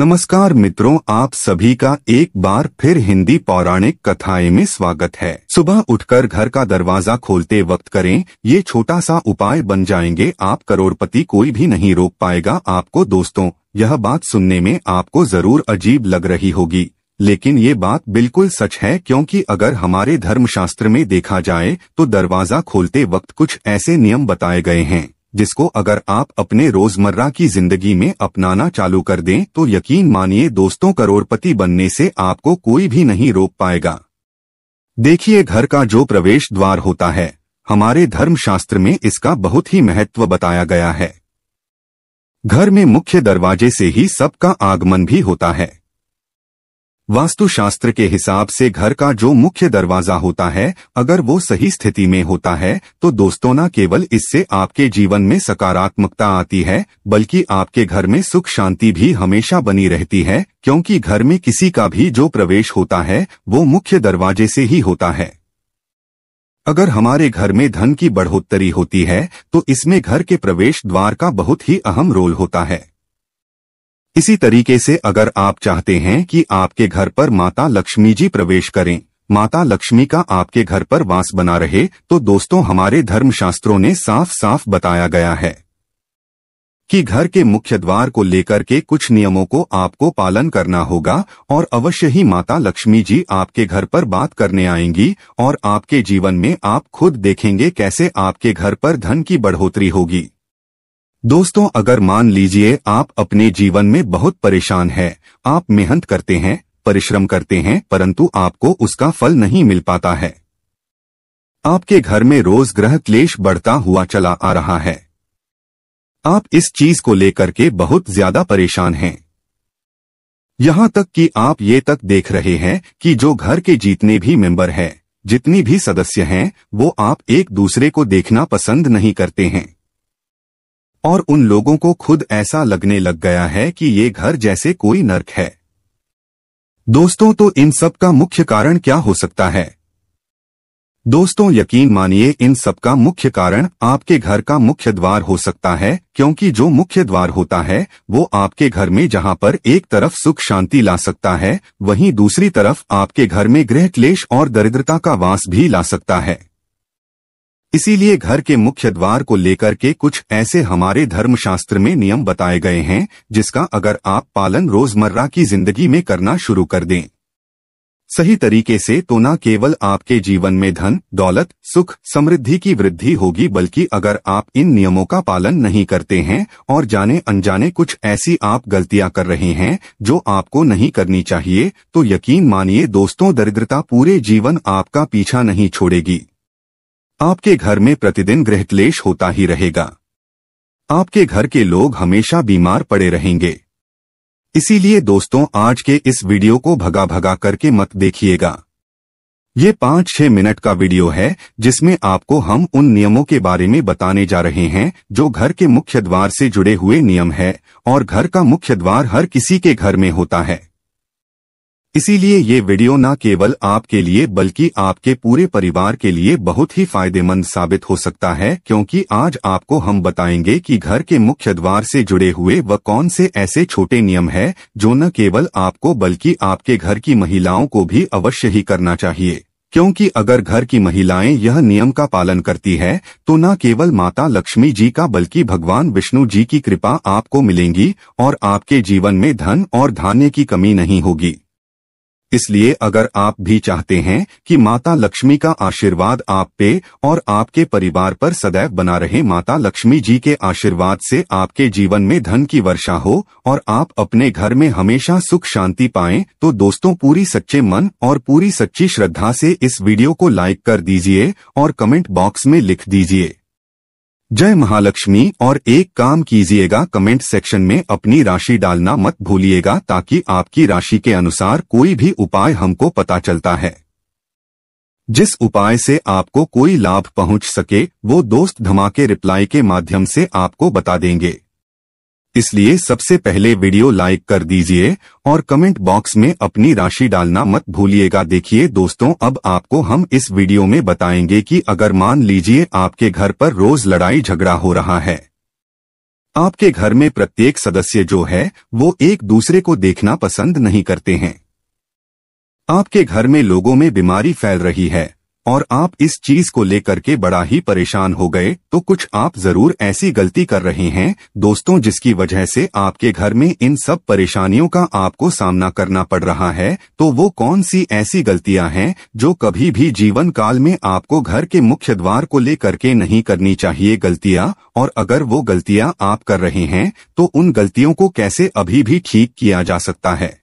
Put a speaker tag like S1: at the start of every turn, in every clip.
S1: नमस्कार मित्रों आप सभी का एक बार फिर हिंदी पौराणिक कथाएं में स्वागत है सुबह उठकर घर का दरवाजा खोलते वक्त करें ये छोटा सा उपाय बन जाएंगे आप करोड़पति कोई भी नहीं रोक पाएगा आपको दोस्तों यह बात सुनने में आपको जरूर अजीब लग रही होगी लेकिन ये बात बिल्कुल सच है क्योंकि अगर हमारे धर्म शास्त्र में देखा जाए तो दरवाजा खोलते वक्त कुछ ऐसे नियम बताए गए हैं जिसको अगर आप अपने रोजमर्रा की जिंदगी में अपनाना चालू कर दें तो यकीन मानिए दोस्तों करोड़पति बनने से आपको कोई भी नहीं रोक पाएगा देखिए घर का जो प्रवेश द्वार होता है हमारे धर्मशास्त्र में इसका बहुत ही महत्व बताया गया है घर में मुख्य दरवाजे से ही सबका आगमन भी होता है वास्तुशास्त्र के हिसाब से घर का जो मुख्य दरवाजा होता है अगर वो सही स्थिति में होता है तो दोस्तों न केवल इससे आपके जीवन में सकारात्मकता आती है बल्कि आपके घर में सुख शांति भी हमेशा बनी रहती है क्योंकि घर में किसी का भी जो प्रवेश होता है वो मुख्य दरवाजे से ही होता है अगर हमारे घर में धन की बढ़ोतरी होती है तो इसमें घर के प्रवेश द्वार का बहुत ही अहम रोल होता है इसी तरीके से अगर आप चाहते हैं कि आपके घर पर माता लक्ष्मी जी प्रवेश करें माता लक्ष्मी का आपके घर पर वास बना रहे तो दोस्तों हमारे धर्म शास्त्रों ने साफ साफ बताया गया है कि घर के मुख्य द्वार को लेकर के कुछ नियमों को आपको पालन करना होगा और अवश्य ही माता लक्ष्मी जी आपके घर पर बात करने आएंगी और आपके जीवन में आप खुद देखेंगे कैसे आपके घर पर धन की बढ़ोतरी होगी दोस्तों अगर मान लीजिए आप अपने जीवन में बहुत परेशान है आप मेहनत करते हैं परिश्रम करते हैं परंतु आपको उसका फल नहीं मिल पाता है आपके घर में रोज ग्रह क्लेश बढ़ता हुआ चला आ रहा है आप इस चीज को लेकर के बहुत ज्यादा परेशान हैं यहां तक कि आप ये तक देख रहे हैं कि जो घर के जितने भी मेंबर हैं जितनी भी सदस्य हैं वो आप एक दूसरे को देखना पसंद नहीं करते हैं और उन लोगों को खुद ऐसा लगने लग गया है कि ये घर जैसे कोई नर्क है दोस्तों तो इन सब का मुख्य कारण क्या हो सकता है दोस्तों यकीन मानिए इन सब का मुख्य कारण आपके घर का मुख्य द्वार हो सकता है क्योंकि जो मुख्य द्वार होता है वो आपके घर में जहां पर एक तरफ सुख शांति ला सकता है वहीं दूसरी तरफ आपके घर में गृह क्लेश और दरिद्रता का वास भी ला सकता है इसीलिए घर के मुख्य द्वार को लेकर के कुछ ऐसे हमारे धर्मशास्त्र में नियम बताए गए हैं जिसका अगर आप पालन रोजमर्रा की जिंदगी में करना शुरू कर दें सही तरीके से तो न केवल आपके जीवन में धन दौलत सुख समृद्धि की वृद्धि होगी बल्कि अगर आप इन नियमों का पालन नहीं करते हैं और जाने अनजाने कुछ ऐसी आप गलतियां कर रहे हैं जो आपको नहीं करनी चाहिए तो यकीन मानिए दोस्तों दरिद्रता पूरे जीवन आपका पीछा नहीं छोड़ेगी आपके घर में प्रतिदिन क्लेश होता ही रहेगा आपके घर के लोग हमेशा बीमार पड़े रहेंगे इसीलिए दोस्तों आज के इस वीडियो को भगा भगा करके मत देखिएगा ये पांच छह मिनट का वीडियो है जिसमें आपको हम उन नियमों के बारे में बताने जा रहे हैं जो घर के मुख्य द्वार से जुड़े हुए नियम है और घर का मुख्य द्वार हर किसी के घर में होता है इसीलिए ये वीडियो न केवल आपके लिए बल्कि आपके पूरे परिवार के लिए बहुत ही फायदेमंद साबित हो सकता है क्योंकि आज आपको हम बताएंगे कि घर के मुख्य द्वार से जुड़े हुए व कौन से ऐसे छोटे नियम हैं जो न केवल आपको बल्कि आपके घर की महिलाओं को भी अवश्य ही करना चाहिए क्योंकि अगर घर की महिलाएं यह नियम का पालन करती है तो न केवल माता लक्ष्मी जी का बल्कि भगवान विष्णु जी की कृपा आपको मिलेंगी और आपके जीवन में धन और धान्य की कमी नहीं होगी इसलिए अगर आप भी चाहते हैं कि माता लक्ष्मी का आशीर्वाद आप पे और आपके परिवार पर सदैव बना रहे माता लक्ष्मी जी के आशीर्वाद से आपके जीवन में धन की वर्षा हो और आप अपने घर में हमेशा सुख शांति पाएं तो दोस्तों पूरी सच्चे मन और पूरी सच्ची श्रद्धा से इस वीडियो को लाइक कर दीजिए और कमेंट बॉक्स में लिख दीजिए जय महालक्ष्मी और एक काम कीजिएगा कमेंट सेक्शन में अपनी राशि डालना मत भूलिएगा ताकि आपकी राशि के अनुसार कोई भी उपाय हमको पता चलता है जिस उपाय से आपको कोई लाभ पहुंच सके वो दोस्त धमाके रिप्लाई के माध्यम से आपको बता देंगे इसलिए सबसे पहले वीडियो लाइक कर दीजिए और कमेंट बॉक्स में अपनी राशि डालना मत भूलिएगा देखिए दोस्तों अब आपको हम इस वीडियो में बताएंगे कि अगर मान लीजिए आपके घर पर रोज लड़ाई झगड़ा हो रहा है आपके घर में प्रत्येक सदस्य जो है वो एक दूसरे को देखना पसंद नहीं करते हैं आपके घर में लोगों में बीमारी फैल रही है और आप इस चीज को लेकर के बड़ा ही परेशान हो गए तो कुछ आप जरूर ऐसी गलती कर रहे हैं दोस्तों जिसकी वजह से आपके घर में इन सब परेशानियों का आपको सामना करना पड़ रहा है तो वो कौन सी ऐसी गलतियां हैं जो कभी भी जीवन काल में आपको घर के मुख्य द्वार को लेकर के नहीं करनी चाहिए गलतियां और अगर वो गलतियां आप कर रहे हैं तो उन गलतियों को कैसे अभी भी ठीक किया जा सकता है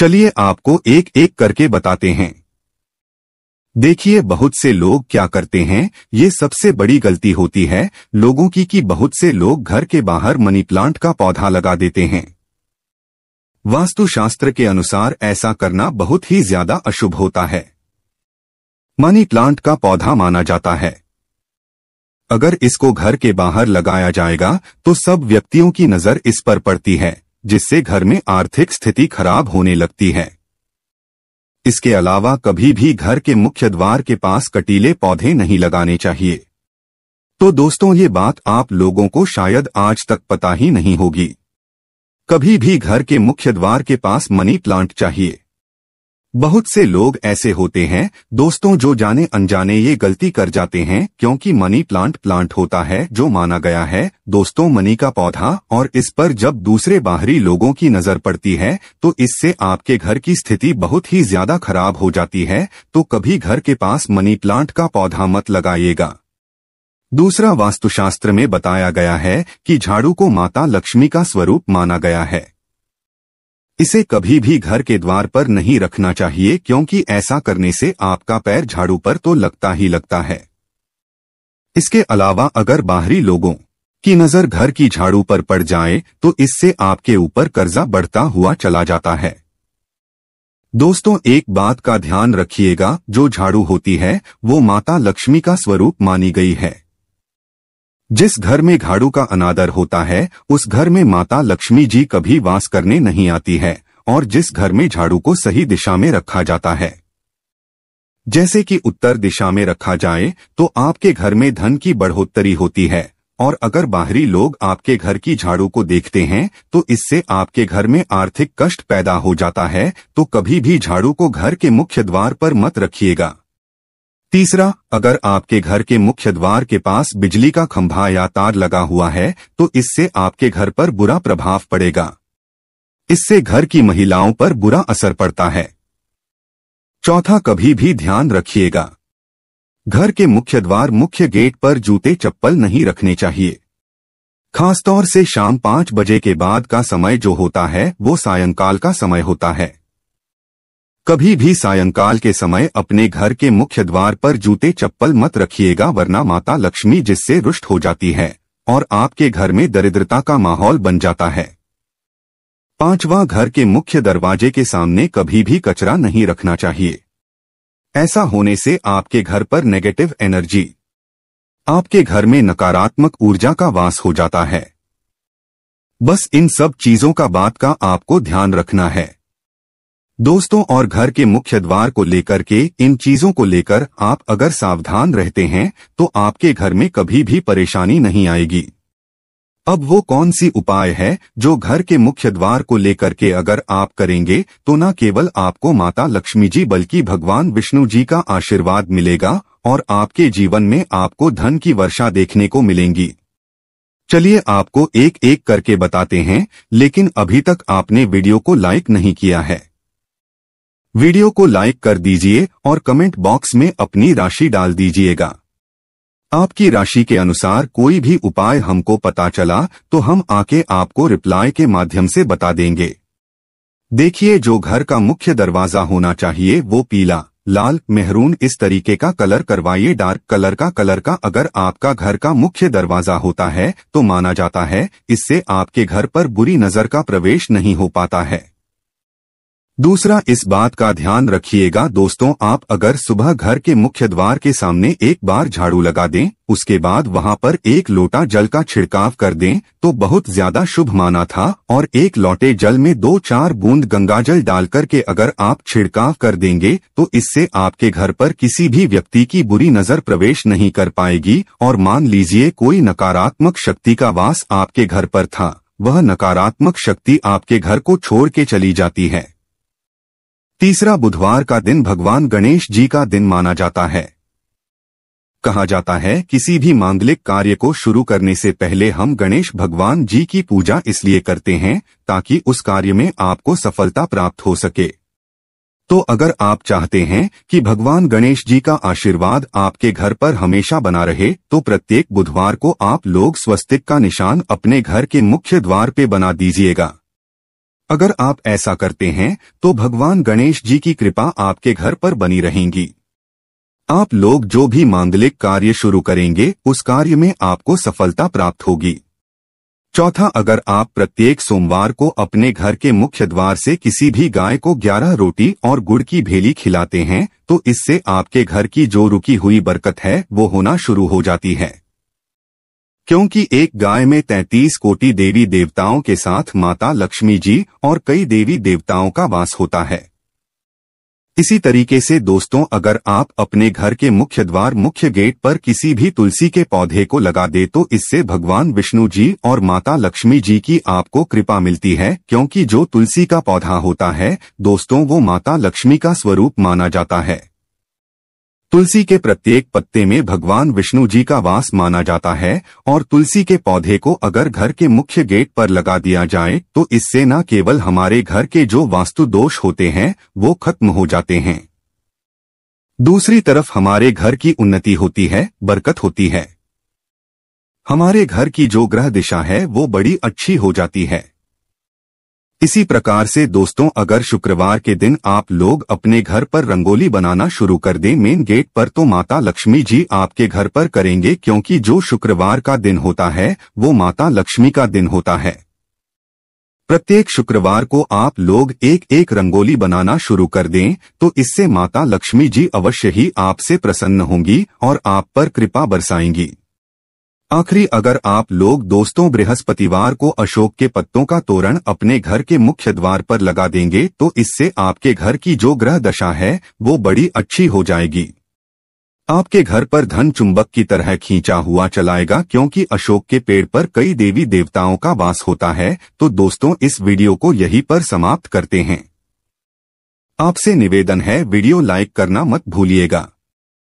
S1: चलिए आपको एक एक करके बताते हैं देखिए बहुत से लोग क्या करते हैं ये सबसे बड़ी गलती होती है लोगों की कि बहुत से लोग घर के बाहर मनी प्लांट का पौधा लगा देते हैं वास्तुशास्त्र के अनुसार ऐसा करना बहुत ही ज्यादा अशुभ होता है मनी प्लांट का पौधा माना जाता है अगर इसको घर के बाहर लगाया जाएगा तो सब व्यक्तियों की नजर इस पर पड़ती है जिससे घर में आर्थिक स्थिति खराब होने लगती है इसके अलावा कभी भी घर के मुख्य द्वार के पास कटीले पौधे नहीं लगाने चाहिए तो दोस्तों ये बात आप लोगों को शायद आज तक पता ही नहीं होगी कभी भी घर के मुख्य द्वार के पास मनी प्लांट चाहिए बहुत से लोग ऐसे होते हैं दोस्तों जो जाने अनजाने ये गलती कर जाते हैं क्योंकि मनी प्लांट प्लांट होता है जो माना गया है दोस्तों मनी का पौधा और इस पर जब दूसरे बाहरी लोगों की नजर पड़ती है तो इससे आपके घर की स्थिति बहुत ही ज्यादा खराब हो जाती है तो कभी घर के पास मनी प्लांट का पौधा मत लगाइएगा दूसरा वास्तुशास्त्र में बताया गया है कि झाड़ू को माता लक्ष्मी का स्वरूप माना गया है इसे कभी भी घर के द्वार पर नहीं रखना चाहिए क्योंकि ऐसा करने से आपका पैर झाड़ू पर तो लगता ही लगता है इसके अलावा अगर बाहरी लोगों की नजर घर की झाड़ू पर पड़ जाए तो इससे आपके ऊपर कर्जा बढ़ता हुआ चला जाता है दोस्तों एक बात का ध्यान रखिएगा जो झाड़ू होती है वो माता लक्ष्मी का स्वरूप मानी गई है जिस घर में घाड़ू का अनादर होता है उस घर में माता लक्ष्मी जी कभी वास करने नहीं आती है और जिस घर में झाड़ू को सही दिशा में रखा जाता है जैसे कि उत्तर दिशा में रखा जाए तो आपके घर में धन की बढ़ोतरी होती है और अगर बाहरी लोग आपके घर की झाड़ू को देखते हैं तो इससे आपके घर में आर्थिक कष्ट पैदा हो जाता है तो कभी भी झाड़ू को घर के मुख्य द्वार पर मत रखिएगा तीसरा अगर आपके घर के मुख्य द्वार के पास बिजली का खंभा या तार लगा हुआ है तो इससे आपके घर पर बुरा प्रभाव पड़ेगा इससे घर की महिलाओं पर बुरा असर पड़ता है चौथा कभी भी ध्यान रखिएगा घर के मुख्य द्वार मुख्य गेट पर जूते चप्पल नहीं रखने चाहिए खासतौर से शाम पांच बजे के बाद का समय जो होता है वो सायंकाल का समय होता है कभी भी सायंकाल के समय अपने घर के मुख्य द्वार पर जूते चप्पल मत रखिएगा वरना माता लक्ष्मी जिससे रुष्ट हो जाती है और आपके घर में दरिद्रता का माहौल बन जाता है पांचवा घर के मुख्य दरवाजे के सामने कभी भी कचरा नहीं रखना चाहिए ऐसा होने से आपके घर पर नेगेटिव एनर्जी आपके घर में नकारात्मक ऊर्जा का वास हो जाता है बस इन सब चीजों का बात का आपको ध्यान रखना है दोस्तों और घर के मुख्य द्वार को लेकर के इन चीजों को लेकर आप अगर सावधान रहते हैं तो आपके घर में कभी भी परेशानी नहीं आएगी अब वो कौन सी उपाय है जो घर के मुख्य द्वार को लेकर के अगर आप करेंगे तो न केवल आपको माता लक्ष्मी जी बल्कि भगवान विष्णु जी का आशीर्वाद मिलेगा और आपके जीवन में आपको धन की वर्षा देखने को मिलेंगी चलिए आपको एक एक करके बताते हैं लेकिन अभी तक आपने वीडियो को लाइक नहीं किया है वीडियो को लाइक कर दीजिए और कमेंट बॉक्स में अपनी राशि डाल दीजिएगा आपकी राशि के अनुसार कोई भी उपाय हमको पता चला तो हम आके आपको रिप्लाई के माध्यम से बता देंगे देखिए जो घर का मुख्य दरवाजा होना चाहिए वो पीला लाल मेहरून इस तरीके का कलर करवाइए डार्क कलर का कलर का अगर आपका घर का मुख्य दरवाजा होता है तो माना जाता है इससे आपके घर पर बुरी नजर का प्रवेश नहीं हो पाता है दूसरा इस बात का ध्यान रखिएगा दोस्तों आप अगर सुबह घर के मुख्य द्वार के सामने एक बार झाड़ू लगा दें उसके बाद वहां पर एक लोटा जल का छिड़काव कर दें तो बहुत ज्यादा शुभ माना था और एक लोटे जल में दो चार बूंद गंगाजल डालकर के अगर आप छिड़काव कर देंगे तो इससे आपके घर पर किसी भी व्यक्ति की बुरी नजर प्रवेश नहीं कर पाएगी और मान लीजिए कोई नकारात्मक शक्ति का वास आपके घर पर था वह नकारात्मक शक्ति आपके घर को छोड़ के चली जाती है तीसरा बुधवार का दिन भगवान गणेश जी का दिन माना जाता है कहा जाता है किसी भी मांगलिक कार्य को शुरू करने से पहले हम गणेश भगवान जी की पूजा इसलिए करते हैं ताकि उस कार्य में आपको सफलता प्राप्त हो सके तो अगर आप चाहते हैं कि भगवान गणेश जी का आशीर्वाद आपके घर पर हमेशा बना रहे तो प्रत्येक बुधवार को आप लोग स्वस्तिक का निशान अपने घर के मुख्य द्वार पे बना दीजिएगा अगर आप ऐसा करते हैं तो भगवान गणेश जी की कृपा आपके घर पर बनी रहेंगी आप लोग जो भी मांगलिक कार्य शुरू करेंगे उस कार्य में आपको सफलता प्राप्त होगी चौथा अगर आप प्रत्येक सोमवार को अपने घर के मुख्य द्वार से किसी भी गाय को 11 रोटी और गुड़ की भेली खिलाते हैं तो इससे आपके घर की जो रुकी हुई बरकत है वो होना शुरू हो जाती है क्योंकि एक गाय में तैतीस कोटि देवी देवताओं के साथ माता लक्ष्मी जी और कई देवी देवताओं का वास होता है इसी तरीके से दोस्तों अगर आप अपने घर के मुख्य द्वार मुख्य गेट पर किसी भी तुलसी के पौधे को लगा दे तो इससे भगवान विष्णु जी और माता लक्ष्मी जी की आपको कृपा मिलती है क्योंकि जो तुलसी का पौधा होता है दोस्तों वो माता लक्ष्मी का स्वरूप माना जाता है तुलसी के प्रत्येक पत्ते में भगवान विष्णु जी का वास माना जाता है और तुलसी के पौधे को अगर घर के मुख्य गेट पर लगा दिया जाए तो इससे न केवल हमारे घर के जो वास्तु दोष होते हैं वो खत्म हो जाते हैं दूसरी तरफ हमारे घर की उन्नति होती है बरकत होती है हमारे घर की जो ग्रह दिशा है वो बड़ी अच्छी हो जाती है इसी प्रकार से दोस्तों अगर शुक्रवार के दिन आप लोग अपने घर पर रंगोली बनाना शुरू कर दें मेन गेट पर तो माता लक्ष्मी जी आपके घर पर करेंगे क्योंकि जो शुक्रवार का दिन होता है वो माता लक्ष्मी का दिन होता है प्रत्येक शुक्रवार को आप लोग एक एक रंगोली बनाना शुरू कर दें तो इससे माता लक्ष्मी जी अवश्य ही आपसे प्रसन्न होंगी और आप पर कृपा बरसाएंगी आखिरी अगर आप लोग दोस्तों बृहस्पतिवार को अशोक के पत्तों का तोरण अपने घर के मुख्य द्वार पर लगा देंगे तो इससे आपके घर की जो ग्रह दशा है वो बड़ी अच्छी हो जाएगी आपके घर पर धन चुंबक की तरह खींचा हुआ चलाएगा क्योंकि अशोक के पेड़ पर कई देवी देवताओं का वास होता है तो दोस्तों इस वीडियो को यहीं पर समाप्त करते हैं आपसे निवेदन है वीडियो लाइक करना मत भूलिएगा